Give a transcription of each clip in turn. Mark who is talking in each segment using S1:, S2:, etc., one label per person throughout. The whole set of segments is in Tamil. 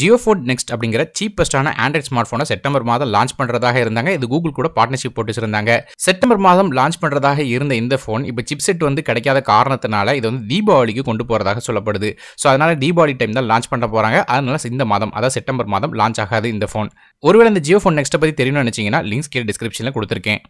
S1: ஜியோ ஃபோன் நெக்ஸ்ட் அப்படிங்கிற சீப்பஸ்டான ஆண்ட்ராய்ட் ஸ்மார்ட் போனை செப்டம்பர் மாதம் லான்ச் பண்ணுறதாக இருந்தாங்க இது கூகுள் கூட பார்ட்னர்ஷிப் போட்டு இருந்தாங்க செப்டம்பர் மாதம் லான்ச் பண்ணுறதாக இருந்த இந்த ஃபோன் இப்போ சிப்செட் வந்து கிடைக்காத காரணத்தினால இது வந்து தீபாவளிக்கு கொண்டு போகிறதாக சொல்லப்படுது ஸோ அதனால தீபாவளி டைம் தான் லான்ச் பண்ண போகிறாங்க அதனால இந்த மாதம் அதாவது செப்டம்பர் மாதம் லான்ச் ஆகாது இந்த ஃபோன் ஒருவேளை இந்த ஜியோ ஃபோன் நெக்ஸ்ட்டை பற்றி தெரியணும்னு நினச்சிங்கன்னா லிங்க்ஸ் கீழே டிஸ்கிரிப்ஷனில் கொடுத்துருக்கேன்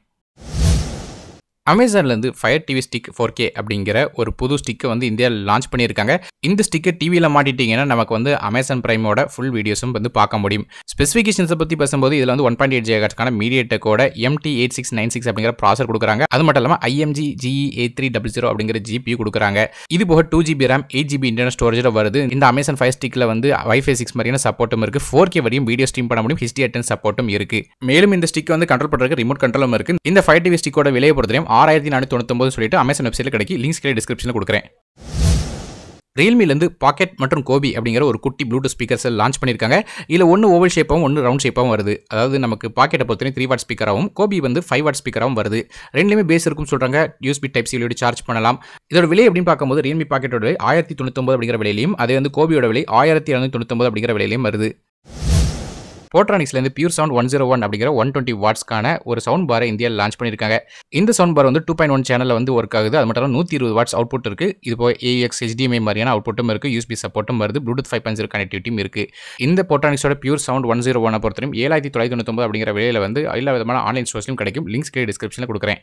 S1: அமேசான்லேருந்து Fire TV Stick four K அப்படிங்கிற ஒரு புது ஸ்டிக்கை வந்து இந்தியாவில் லான்ச் பண்ணியிருக்காங்க இந்த ஸ்டிக்கை டிவியில் மாட்டிட்டிங்கன்னா நமக்கு வந்து அமேசான் பிரைமோட ஃபுல் வீடியோஸும் வந்து பார்க்க முடியும் ஸ்பெசிஃபிகேஷன்ஸை பற்றி பேசும்போது இதில் வந்து ஒன் பாயிண்ட் எயிட் ஜேகாட்ஸ்க்கான மீடியேட்டக்கோட MT eight six nine six அப்படிங்கிற ப்ராசர் கொடுக்குறாங்க அது மட்டும் இல்லாமல் IMG GE eight three double zero அப்படிங்கிற ஜிபி கொடுக்குறாங்க இது போக two GB RAM eight GB internal ஸ்டோரேஜில் வருது இந்த அமேசான் ஃபைவ் ஸ்டிக்கில் வந்து வைஃபை சிக்ஸ் மாதிரியான சப்போர்ட்டும் இருக்குது ஃபோர் கே வரையும் வீடியோ ஸ்ட்ரீம் பண்ண முடியும் ஹிஸ்டி அட்டன் சப்போர்ட்டும் இருக்குது மேலும் இந்த ஸ்டிக் வந்து கண்ட்ரோல் பண்ணுறதுக்கு ரிமோட் கண்ட்ரோலும் இருக்குது இந்த ஃபைவ் டிவி ஸ்டிக்கோட விலையை பொறுத்தவரையும் ஆறாயிரத்தி நானூற்றி தொண்ணூத்தொம்பது சொல்லிட்டு அமேசான் வெப்சைட்ல கிடைக்கி லிங்க்ஸ் கீழே டிஸ்கிரிப்ஷனில் கொடுக்குறேன் ரியல்மிலேருந்து பாக்கெட் மற்றும் கோபி அப்படிங்கிற ஒரு குட்டி ப்ளூடூத் ஸ்பீக்கர்ஸை லான்ச் பண்ணியிருக்காங்க இதில் ஒன்று ஓவல் ஷேப்பாகவும் ஒன்று ரவுண்ட் ஷேப்பாகவும் வருது அதாவது நமக்கு பாக்கெட்டை பொறுத்தவரை த்ரீ வாட் ஸ்பீக்கராகவும் கோபி வந்து ஃபைவ் வாட் ஸ்பீக்கராகவும் வருது ரெண்டுலேயுமே பேஸ் இருக்கும்னு சொல்கிறாங்க யூஸ்பி டைப் சிலியோட சார்ஜ் பண்ணலாம் இதோட விலை அப்படின்னு பார்க்கும்போது ரியல்மி பாக்கெட்டோட விலை ஆயிரத்தி தொண்ணூத்தொம்பது அப்படிங்கிற விலையிலையும் அதே வந்து கோபியோட விலை ஆயிரத்தி இரநூத்தி தொண்ணூத்தொம்பது அப்படிங்கிற விலையிலையும் வருது போட்ரானிக்ஸ்லேருந்து pure sound one zero one அப்படிங்கிற ஒன் டுவெண்ட்டி வாட்ஸ்க்கான ஒரு சவுண்ட் பாரை இந்தியாவில் லான்ச் பண்ணியிருக்காங்க இந்த சவுண்ட் பார் வந்து டூ பாயிண்ட் ஒன் சேனலில் வந்து ஒர்க் ஆகுது அது மட்டும் நூற்றி இருபது வாட்ஸ் புட் இருக்குது இது போய் ஏஎக்ஸ் ஹெச்டிஎம்ஐ மாதிரியான அவுட்புட்டும் இருக்குது யூஸ்பி சப்போர்ட்டும் வருது ப்ளூடூத் ஃபைவ் பாயிண்ட் ஜீரோ கனெக்டிவிட்டியும் இருக்குது இந்த போட்ரானிக்ஸோட pure sound one zero one பொறுத்தவரையும் ஏழாயிரத்தி தொள்ளாயிரத்தி தொண்ணூத்தொம்பது அப்படிங்கிற விலையில் வந்து எல்லா விதமான ஆன்லைன் ஸ்டோர்ஸ்லையும் கிடைக்கும் லிங்க்ஸ் கீழே டிஸ்கிரிப்ஷனில் கொடுக்குறேன்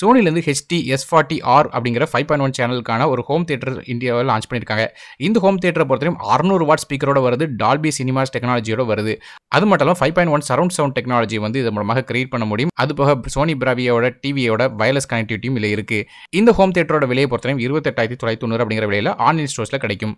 S1: சோனிலேருந்து ஹெச்டி எஸ் ஃபார்ட்டி ஆர் அப்படிங்கிற ஃபைவ் பாயிண்ட் ஒன் சேனலுக்கான ஒரு ஹோம் தேட்டர் இந்தியாவில் லான்ச் பண்ணியிருக்காங்க இந்த ஹோம் தேட்டரை பொறுத்தவரையும் அறுநூறு வாட் ஸ்பீக்கரோட வருது டால்பி சினிமாஸ் டெக்னாலஜியோட வருது அது மட்டும் இல்லாமல் five point one surround sound technology வந்து இது மூலமாக கிரியேட் பண்ண முடியும் அது போக சோனி பிராவியோட டிவியோட வயர்லெஸ் கனெக்டிவிட்டியும் இல்லை இருக்குது இந்த ஹோம் தேட்டரோட விலையை பொறுத்தவரையும் இருபத்தெட்டாயிரத்தி தொள்ளாயிரத்தி தொண்ணூறு அப்படிங்கிற விலையில் ஆன்லைன் ஸ்டோர்ஸில் கிடைக்கும்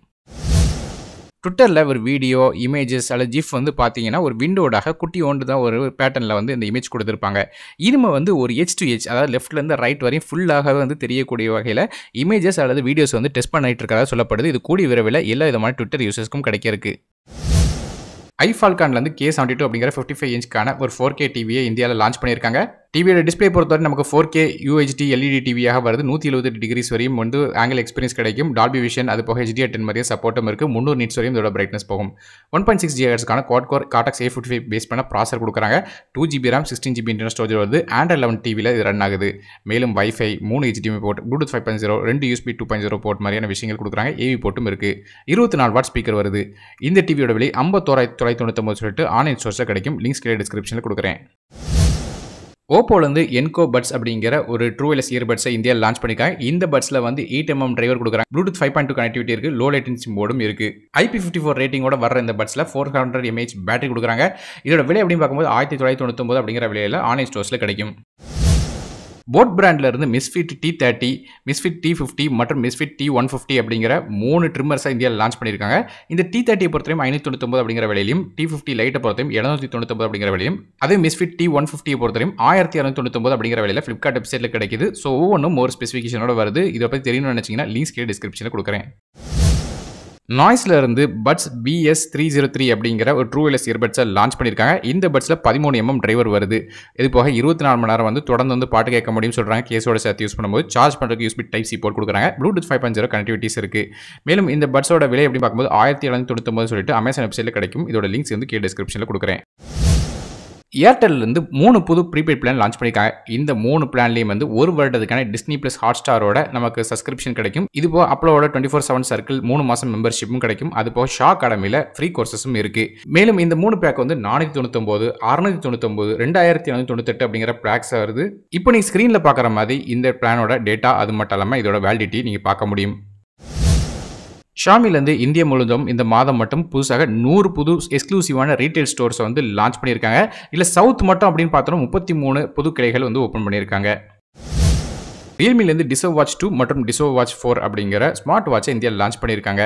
S1: ட்விட்டரில் ஒரு வீடியோ இமேஜஸ் அல்லது ஜிஃப் வந்து பார்த்தீங்கன்னா ஒரு விண்டோடாக குட்டி ஓண்டு தான் ஒரு பேட்டர்னில் வந்து இந்த இமேஜ் கொடுத்துருப்பாங்க இனிமே வந்து ஒரு ஹெச் டு ஹெச் அதாவது லெஃப்ட்லேருந்து ரைட் வரையும் ஃபுல்லாகவே வந்து தெரியக்கூடிய வகையில் இமேஜஸ் அல்லது வீடியோஸ் வந்து டெஸ்ட் பண்ணிட்டு இருக்கிறதா சொல்லப்படுது இது கூடி விரைவில் எல்லா விதமான ட்விட்டர் யூசர்ஸ்க்கும் கிடைக்கிறது ஐஃபால்கான்லேருந்து கே செவன்டி டூ அப்படிங்கிற ஃபிஃப்டி ஃபைவ் இன்ச்சுக்கான ஒரு ஃபோர் கே டிவியை இந்தியாவில் லான்ச் பண்ணியிருக்காங்க டிவியோட டிஸ்பிளே பொறுத்தவரை நமக்கு ஃபோர் கே யூஹெச்டி எல்இடி டிவியாக வருது நூற்றி எழுபது டிகிரிஸ் வரையும் வந்து ஆங்கிள் எக்ஸ்பீரியன்ஸ் கிடைக்கும் டால்பி விஷன் அது போக ஹெச்டி அட்டன் மாதிரியே சப்போர்ட்டும் இருக்குது முந்நூறு நிட்ஸ் வரையும் இதோட பிரைட்னஸ் போகும் ஒன் பாயிண்ட் சிக்ஸ் ஜிஹெட்ஸ்க்கான quad core Cortex A fifty five base பண்ண ப்ராசர் கொடுக்குறாங்க two GB RAM sixteen GB internal storage வருது ஆண்ட்ராய்ட் லெவன் டிவியில் இது ரன் ஆகுது மேலும் வைஃபை மூணு HD port Bluetooth five point zero ரெண்டு USB two point zero port மாதிரியான விஷயங்கள் கொடுக்குறாங்க ஏவி போட்டும் இருக்குது இருபத்தி நாலு வாட் ஸ்பீக்கர் வருது இந்த டிவியோட விலை ஐம்பத்தோராயிரத்தி தொள்ளாயிரத்தி தொண்ணூத்தொம்பது சொல்லிட்டு ஆன்லைன் ஸ்டோர்ஸாக கிடைக்கும் லிங்க்ஸ் கிடையாது டிஸ்கிரிப்ஷனில் கொடுக்குறேன் ஓப்போலேருந்து என்கோ பட்ஸ் அப்படிங்கிற ஒரு இயர் இயர்பட்ஸை இந்தியாவில் லான்ச் பண்ணியிருக்காங்க இந்த பட்ஸில் வந்து எயிட் எம்எம் டிரைவர் கொடுக்குறாங்க Bluetooth five point two connectivity இருக்குது லோ லேட்டன்சி மோடும் இருக்குது ஐபி ஃபிஃப்டி ஃபோர் ரேட்டிங்கோட வர இந்த பட்ஸில் ஃபோர் ஹண்ட்ரட் எம்ஏஹெச் பேட்டரி கொடுக்குறாங்க இதோட விலை அப்படின்னு பார்க்கும்போது ஆயிரத்தி தொள்ளாயிரத்தி தொண்ணூத்தொம்பது அப்படிங்கிற விலையில் ஆன்லைன் ஸ்டோர்ஸில் கிடைக்கும் போட் பிராண்டில் இருந்து Misfit T thirty Misfit T fifty மற்றும் மிஸ்ஃபிட் டி ஒன் ஃபிஃப்டி அப்படிங்கிற மூணு ட்ரிம்மர்ஸாக இந்தியாவில் லான்ச் பண்ணியிருக்காங்க இந்த டி தேர்ட்டியை பொறுத்தையும் ஐநூற்றி தொண்ணூத்தொம்பது அப்படிங்கிற விலையிலும் டி ஃபிஃப்டி லைட்டை பொறுத்தவரையும் எழுநூற்றி தொண்ணூத்தொம்பது அப்படிங்கிற விலையும் அதே மிஸ்ஃபிட் டி ஒன் ஃபிஃப்டியை பொறுத்தையும் ஆயிரத்தி இரநூத்தி தொண்ணூத்தொம்பது அப்படிங்கிற விலையில் ஃப்ளிப்கார்ட் வெப்சைட்டில் கிடைக்குது ஸோ ஒவ்வொன்றும் ஒரு ஸ்பெசிஃபிகேஷனோட வருது இதை பற்றி தெரியணும்னு நினச்சிங்கன்னா லிங்க்ஸ் கீழே டிஸ்கிரிப்ஷனில் கொடுக்குறேன் நாய்ஸில் இருந்து buds BS three zero three அப்படிங்கிற ஒரு ட்ரூ எல்எஸ் இயர்பட்ஸை லான்ச் பண்ணியிருக்காங்க இந்த பட்ஸில் பதிமூணு எம்எம் டிரைவர் வருது இது போக இருபத்தி நாலு மணி நேரம் வந்து தொடர்ந்து வந்து பாட்டு கேட்க முடியும்னு சொல்கிறாங்க கேஸோட சேர்த்து யூஸ் பண்ணும்போது சார்ஜ் பண்ணுறதுக்கு யூஸ்பி டைப் சி போர்ட் கொடுக்குறாங்க Bluetooth five point zero connectivities இருக்குது மேலும் இந்த பட்ஸோட விலை எப்படி பார்க்கும்போது ஆயிரத்தி எழுநூத்தி தொண்ணூத்தொம்பது சொல்லிட்டு அமேசான் வெப்சைட்டில் கிடைக்கும் இதோட லிங்க்ஸ் வந்து கே டிஸ்கிரிப்ஷனில் கொடுக்குறேன் ஏர்டெல்லேருந்து மூணு புது ப்ரீபெய்ட் பிளான் லான்ச் பண்ணியிருக்காங்க இந்த மூணு பிளான்லேயும் வந்து ஒரு வருடத்துக்கான டிஸ்னி பிளஸ் ஹாட் ஸ்டாரோட நமக்கு சப்ஸ்கிரிப்ஷன் கிடைக்கும் இது போக அப்ளோட டுவெண்ட்டி ஃபோர் செவன் சர்க்கிள் மூணு மாதம் மெம்பர்ஷிப்பும் கிடைக்கும் அது போக ஷா அகாடமியில் ஃப்ரீ கோர்சஸும் இருக்குது மேலும் இந்த மூணு பேக் வந்து நானூற்றி தொண்ணூத்தொம்பது அறுநூத்தி தொண்ணூத்தொம்போது ரெண்டாயிரத்தி நானூற்றி தொண்ணூத்தெட்டு அப்படிங்கிற பிளாக்ஸ் வருது இப்போ நீங்கள் ஸ்க்ரீனில் பார்க்குற மாதிரி இந்த பிளானோட டேட்டா அது மட்டும் இல்லாமல் இதோட வேலிடிட்டி நீங்கள் பார்க்க முடியும் ஷாமிலேருந்து இந்திய முழுதும் இந்த மாதம் மட்டும் புதுசாக நூறு புது எக்ஸ்க்ளூசிவான ரீட்டைல் ஸ்டோர்ஸை வந்து லான்ச் பண்ணியிருக்காங்க இல்லை சவுத் மட்டும் அப்படின்னு பார்த்தோன்னா முப்பத்தி மூணு புது கிளைகள் வந்து ஓப்பன் பண்ணியிருக்காங்க ரியல்மிலேருந்து டிசோ வாட்ச் டூ மற்றும் டிசோ வாட்ச் ஃபோர் அப்படிங்கிற ஸ்மார்ட் வாட்சை இந்தியாவில் லான்ச் பண்ணியிருக்காங்க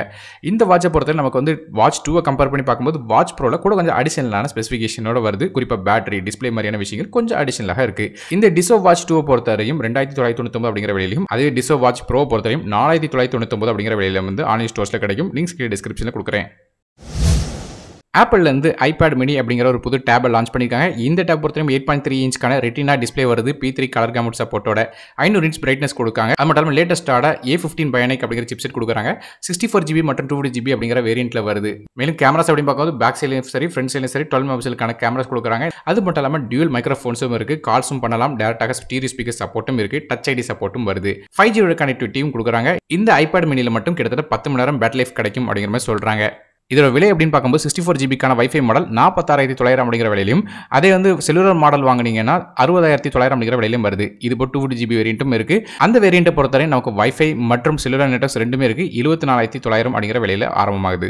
S1: இந்த வாட்சை பொறுத்தவரை நமக்கு வந்து வாட்ச் டூவை கம்பேர் பண்ணி பார்க்கும்போது வாட்ச் ப்ரோவில் கூட கொஞ்சம் அடிஷனலான ஸ்பெசிஃபிகேஷனோட வருது குறிப்பாக பேட்டரி டிஸ்பிளே மாதிரியான விஷயங்கள் கொஞ்சம் அடிஷனலாக இருக்குது இந்த டிசோ வாட்ச் டூவை பொறுத்தவரையும் ரெண்டாயிரத்தி தொள்ளாயிரத்தி தொண்ணூத்தொம்பது அப்படிங்கிற விலையிலும் அதே டிசோ வாட்ச் ப்ரோ பொறுத்தவரையும் நாலாயிரத்தி தொள்ளாயிரத்தி தொண்ணூத்தொம்பது அப்படிங்கிற விலையில வந்து ஆன்லைன் ஸ்டோர்ஸில் கிடைக்கும் லிங்க்ஸ் கீழே டிஸ்கிரிப்ஷனில் கொடுக்குறேன் ஆப்பிள்லேருந்து ஐபேட் மினி அப்படிங்கிற ஒரு புது டேபை லான்ச் பண்ணியிருக்காங்க இந்த டேப் பொறுத்தவரைக்கும் எயிட் பாயிண்ட் த்ரீ இன்ச்சுக்கான ரெட்டினா டிஸ்பிளே வருது பி த்ரீ கலர் கேமட் சப்போர்ட்டோட ஐநூறு இன்ச் பிரைட்னஸ் கொடுக்காங்க அது மட்டும் இல்லாமல் லேட்டஸ்ட்டாக ஏ ஃபிஃப்டின் பயானிக் அப்படிங்கிற சிப்செட் கொடுக்குறாங்க சிக்ஸ்டி ஃபோர் ஜிபி மற்றும் டூ ஜிபி அப்படிங்கிற வேரியண்ட்டில் வருது மேலும் கேமராஸ் அப்படின்னு பார்க்கும்போது பேக் சைட்லையும் சரி ஃப்ரண்ட் சைட்லையும் சரி டுவெல் மெபிசலுக்கான கேமராஸ் கொடுக்குறாங்க அது மட்டும் இல்லாமல் டியூல் மைக்ரோஃபோன்ஸும் இருக்குது கால்ஸும் பண்ணலாம் டேரெக்டாக ஸ்டீரி ஸ்பீக்கர் சப்போர்ட்டும் இருக்குது டச் ஐடி சப்போர்ட்டும் வருது ஃபைவ் ஜியோட கனெக்டிவிட்டியும் கொடுக்குறாங்க இந்த ஐபேட் மினியில் மட்டும் கிட்டத்தட்ட பத்து மணி நேரம் பேட் லைஃப் கிடைக்கும் அப்படிங்கிற மாதிரி சொல்கிறாங்க இதோட விலை அப்படின்னு பார்க்கும்போது சிக்ஸ்டி ஃபோர் ஜிபிக்கான வைஃபை மாடல் நாற்பத்தாயிரத்தி தொள்ளாயிரம் அப்படிங்கிற விலையிலும் அதே வந்து செல்லுலர் மாடல் வாங்கினீங்கன்னா அறுபதாயிரத்தி தொள்ளாயிரம் அப்படிங்கிற விலையிலும் வருது இது இப்போ டூ ஜிபி வேரியண்ட்டும் இருக்குது அந்த வேரியண்ட்டை பொறுத்தவரை நமக்கு வைஃபை மற்றும் செல்லுலர் நெட்ஒர்க்ஸ் ரெண்டுமே இருக்குது இருபத்தி நாலாயிரத்தி தொள்ளாயிரம் அப்படிங்கிற விலையில் ஆரம்பமாகுது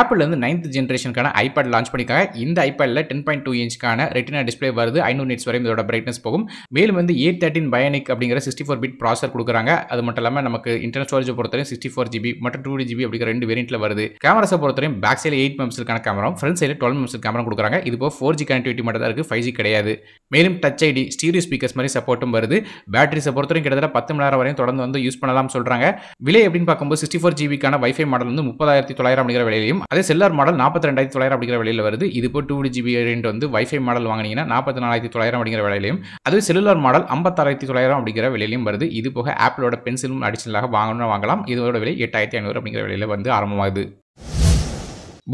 S1: ஆப்பிள் வந்து நைன்த் ஜென்ரேஷனுக்கான ஐபேட் லான்ச் பண்ணிக்காங்க இந்த ஐபேடில் டென் பாயிண்ட் டூ இன்ச்சுக்கான ரெட்டினா டிஸ்பிளே வருது ஐநூறு நிட்ஸ் வரையும் இதோட பிரைட்னஸ் போகும் மேலும் வந்து ஏ தேர்ட்டின் பயனிக் அப்படிங்கிற சிக்ஸ்டி ஃபோர் பிட் ப்ராசர் கொடுக்குறாங்க அது மட்டும் இல்லாமல் நமக்கு இன்டர்னல் ஸ்டோரேஜ் பொறுத்தவரை சிக்ஸ்டி ஃபோர் ஜிபி மற்றும் டூ ஜிபி அப்படிங்கிற ரெண்டு வேரியன்ட்டில் வருது கேமராஸை பொறுத்தவரை பேக் சைடில் எயிட் மெம்ஸ்க்கான கேமரா ஃப்ரண்ட் சைடில் டுவெல் மெம்ஸ் கேமரா கொடுக்குறாங்க இது போக ஃபோர் ஜி கனெக்டிவிட்டி மட்டும் தான் இருக்குது ஃபைவ் ஜி கிடையாது மேலும் டச் ஐடி ஸ்டீரியோ ஸ்பீக்கர்ஸ் மாதிரி சப்போர்ட்டும் வருது பேட்டரிஸை பொறுத்தவரைக்கும் கிட்டத்தட்ட பத்து மணி நேரம் வரையும் தொடர்ந்து வந்து யூஸ் பண்ணலாம் சொல்கிறாங்க விலை அப்படின்னு பார்க்கும்போது சிக்ஸ்டி ஃபோர் ஜிபிக்கான வைஃபை மாடல் வந்து முப்பதாயிரத்தி தொள்ளாயிரம் அப்படிங்கிற விலையிலையும் அதே செல்லர் மாடல் நாற்பத்தி ரெண்டாயிரத்தி தொள்ளாயிரம் அப்படிங்கிற விலையில் வருது இது இப்போ டூ ஜிபி ரெண்டு வந்து வைஃபை மாடல் வாங்கினீங்கன்னா நாற்பத்தி நாலாயிரத்தி தொள்ளாயிரம் அப்படிங்கிற விலையிலையும் அதே செல்லுலர் மாடல் ஐம்பத்தாயிரத்தி தொள்ளாயிரம் அப்படிங்கிற விலையிலையும் வருது இது போக ஆப்பிளோட பென்சிலும் அடிஷனலாக வாங்கணும்னு வாங்கலாம் இதோட விலை எட்டாயிரத்தி ஐநூறு அப்படிங்கிற விலையில் வந்து ஆரம்பமாகுது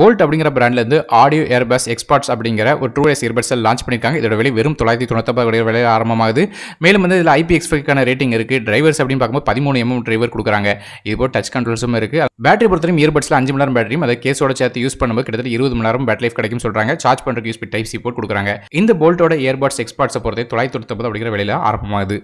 S1: போல்ட் அப்படிங்கிற பிராண்ட்லேருந்து ஆடியோ ஏர்பஸ் எக்ஸ்பர்ட்ஸ் அப்படிங்கிற ஒரு ட்ரூ எஸ் இயர்பட்ஸை லான்ச் பண்ணியிருக்காங்க இதோட விலை வெறும் தொள்ளாயிரத்தி தொண்ணூத்தொம்பது விலை ஆரம்பமாகுது மேலும் வந்து இதில் ஐபி எக்ஸ்பெக்டான ரேட்டிங் இருக்குது டிரைவர்ஸ் அப்படின்னு பார்க்கும்போது பதிமூணு எம்எம் டிரைவர் கொடுக்குறாங்க இது போல் டச் கண்ட்ரோல்ஸும் இருக்குது பேட்டரி பொறுத்தவரைக்கும் இயர்பட்ஸில் அஞ்சு மணி நேரம் பேட்டரியும் அதை கேஸோட சேர்த்து யூஸ் பண்ணும்போது கிட்டத்தட்ட இருபது மணி நேரம் பேட்டரி லைஃப் கிடைக்கும் சொல்கிறாங்க சார்ஜ் பண்ணுறதுக்கு யூஸ் டைப் சி போட் கொடுக்குறாங்க இந்த போல்ட்டோட இயர்பட்ஸ் எக்ஸ்பர்ட்ஸை பொறுத்தவரை தொள்ளாயிரத்தி தொண்ணூத்தொம்பது அப்படிங்கிற விலையில் ஆரம்பமாகுது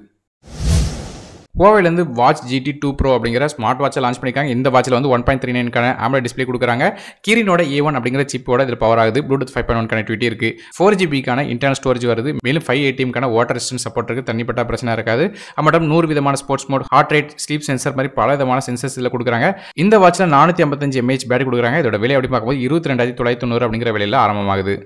S1: ஓவைலேருந்து வாட்ச் ஜிடி டூ ப்ரோ அப்படிங்கிற ஸ்மார்ட் வாட்சை லான்ச் பண்ணியிருக்காங்க இந்த வாட்சில் வந்து ஒன் பாயிண்ட் த்ரீ நைன்க்கான ஆம்லெட் டிஸ்பிளே கொடுக்குறாங்க கீரினோட ஏ ஒன் அப்படிங்கிற சிப்போட இதில் பவர் ஆகுது Bluetooth five point one connectivity இருக்குது ஃபோர் ஜிபிக்கான இன்டர்னல் ஸ்டோரேஜ் வருது மேலும் ஃபைவ் ஏடிஎம்க்கான வாட்டர் ரெசிஸ்டன்ஸ் சப்போர்ட் இருக்குது தண்ணிப்பட்ட பிரச்சனை இருக்காது மட்டும் நூறு விதமான sports mode heart rate sleep sensor மாதிரி பல விதமான சென்சர்ஸ் இதில் கொடுக்குறாங்க இந்த வாட்சில் நானூற்றி ஐம்பத்தஞ்சு எம்ஏஹெச் பேட்டரி கொடுக்குறாங்க இதோட விலை அப்படி பார்க்கும்போது இருபத்தி ரெண்டாயிரத்தி தொள்ளாயிரத்தி தொண்ணூறு அப்படிங்கிற விலையில் ஆரம்பமாகுது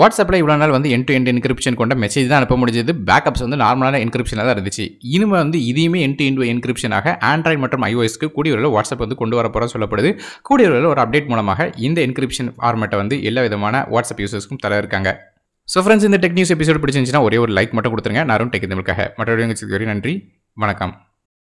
S1: வாட்ஸ்அப்பில் இவ்வளோ நாள் வந்து என் டு என் என்கிரிப்ஷன் கொண்ட மெசேஜ் தான் அனுப்ப முடிஞ்சது பேக்கப்ஸ் வந்து நார்மலான என்கிரிப்ஷனாக தான் இருந்துச்சு இனிமேல் வந்து இதையுமே என் டு என் என்கிரிப்ஷனாக ஆண்ட்ராய்டு மற்றும் ஐஓஎஸ்க்கு கூடிய விரைவில் வாட்ஸ்அப் வந்து கொண்டு வர போகிறோம் சொல்லப்படுது கூடிய விரைவில் ஒரு அப்டேட் மூலமாக இந்த என்கிரிப்ஷன் ஃபார்மெட்டை வந்து எல்லா விதமான வாட்ஸ்அப் யூசர்ஸ்க்கும் தர இருக்காங்க ஸோ ஃப்ரெண்ட்ஸ் இந்த டெக் நியூஸ் எபிசோட் பிடிச்சிருந்துச்சுன்னா ஒரே ஒரு லைக் மட்டும் கொடுத்துருங்க நாரும் டெக் தமிழுக்காக மற்றவர்கள் நன்றி வணக்கம்